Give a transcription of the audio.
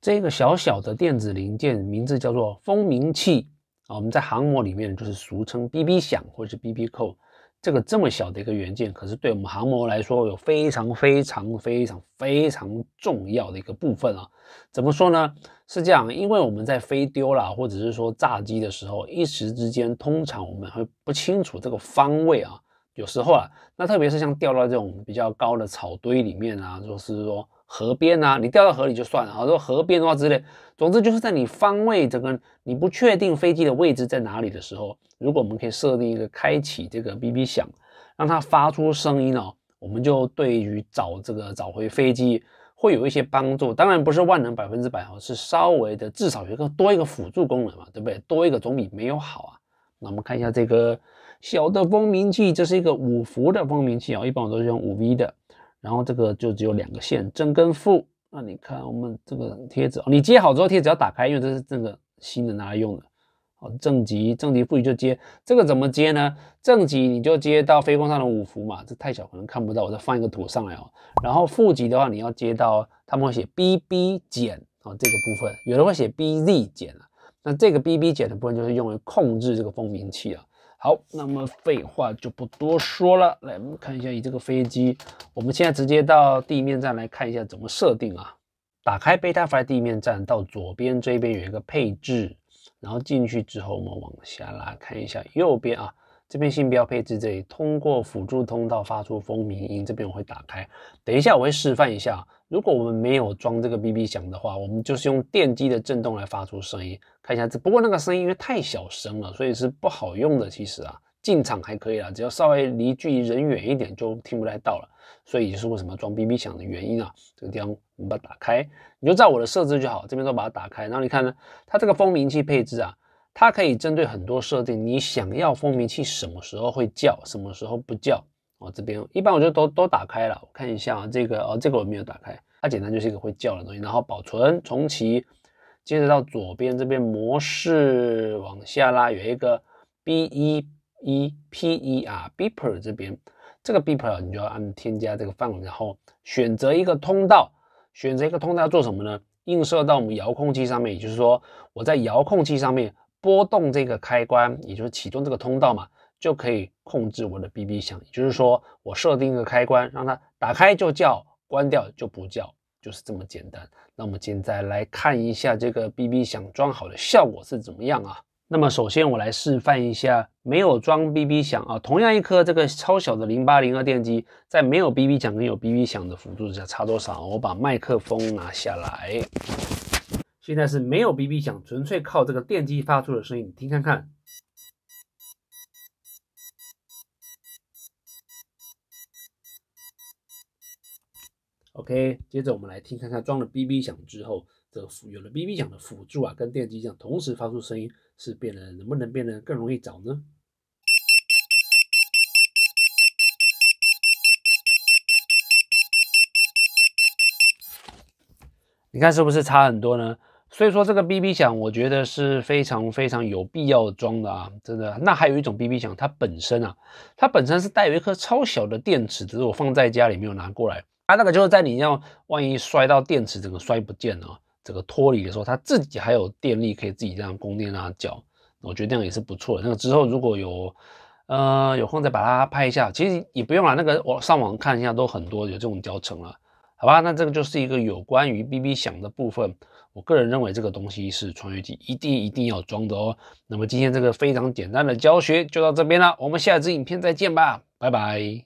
这个小小的电子零件名字叫做蜂鸣器啊，我们在航模里面就是俗称“ BB 响”或者是“ BB 扣”。这个这么小的一个元件，可是对我们航模来说有非常非常非常非常重要的一个部分啊。怎么说呢？是这样，因为我们在飞丢了或者是说炸机的时候，一时之间通常我们会不清楚这个方位啊。有时候啊，那特别是像掉到这种比较高的草堆里面啊，就是说河边啊，你掉到河里就算了，然后河边的话之类，总之就是在你方位这个你不确定飞机的位置在哪里的时候，如果我们可以设定一个开启这个哔哔响，让它发出声音哦，我们就对于找这个找回飞机会有一些帮助。当然不是万能百分之百哦，是稍微的，至少有一个多一个辅助功能嘛，对不对？多一个总比没有好啊。那我们看一下这个。小的蜂鸣器，这是一个五伏的蜂鸣器啊，一般我都是用五 V 的。然后这个就只有两个线，正跟负。那你看我们这个贴纸，你接好之后贴纸要打开，因为这是这个新的拿来用的。好，正极正极负极就接，这个怎么接呢？正极你就接到飞风上的五伏嘛，这太小可能看不到，我再放一个图上来哦。然后负极的话，你要接到他们会写 B B 减啊这个部分，有的会写 B Z 减啊。那这个 B B 减的部分就是用于控制这个蜂鸣器了。好，那么废话就不多说了。来，我们看一下你这个飞机。我们现在直接到地面站来看一下怎么设定啊。打开 BetaFly 地面站，到左边这边有一个配置，然后进去之后，我们往下拉看一下右边啊，这边信标配置这里，通过辅助通道发出蜂鸣音，这边我会打开。等一下，我会示范一下。如果我们没有装这个 B B 响的话，我们就是用电机的震动来发出声音，看一下这。不过那个声音因为太小声了，所以是不好用的。其实啊，进场还可以啦，只要稍微离距离人远一点就听不太到了。所以就是为什么装 B B 响的原因啊。这个地方我们把它打开，你就照我的设置就好。这边都把它打开，然后你看呢，它这个蜂鸣器配置啊，它可以针对很多设定，你想要蜂鸣器什么时候会叫，什么时候不叫。哦，这边一般我就都都打开了。我看一下啊，这个，哦，这个我没有打开。它简单就是一个会叫的东西。然后保存、重启，接着到左边这边模式往下拉，有一个 B E E P E R，beeper 这边，这个 beeper 你就要按添加这个范围，然后选择一个通道，选择一个通道要做什么呢？映射到我们遥控器上面，也就是说我在遥控器上面拨动这个开关，也就是启动这个通道嘛。就可以控制我的哔哔响，就是说我设定一个开关，让它打开就叫，关掉就不叫，就是这么简单。那我们现在来看一下这个哔哔响装好的效果是怎么样啊？那么首先我来示范一下没有装哔哔响啊，同样一颗这个超小的零八零二电机，在没有哔哔响跟有哔哔响的辅助下差多少？我把麦克风拿下来，现在是没有哔哔响，纯粹靠这个电机发出的声音，你听看看。OK，接着我们来听看看装了 B B 响之后，这辅有了 B B 响的辅助啊，跟电机响同时发出声音，是变得能不能变得更容易找呢？你看是不是差很多呢？所以说这个 B B 响，我觉得是非常非常有必要装的啊，真的。那还有一种 B B 响，它本身啊，它本身是带有一颗超小的电池，只是我放在家里没有拿过来。它那个就是在你要万一摔到电池整个摔不见了，整个脱离的时候，它自己还有电力可以自己这样供电啊叫，我觉得这样也是不错的。那个之后如果有，呃有空再把它拍一下，其实也不用了，那个我上网看一下都很多有这种教程了，好吧？那这个就是一个有关于哔哔响的部分，我个人认为这个东西是穿越机一定一定要装的哦。那么今天这个非常简单的教学就到这边了，我们下一支影片再见吧，拜拜。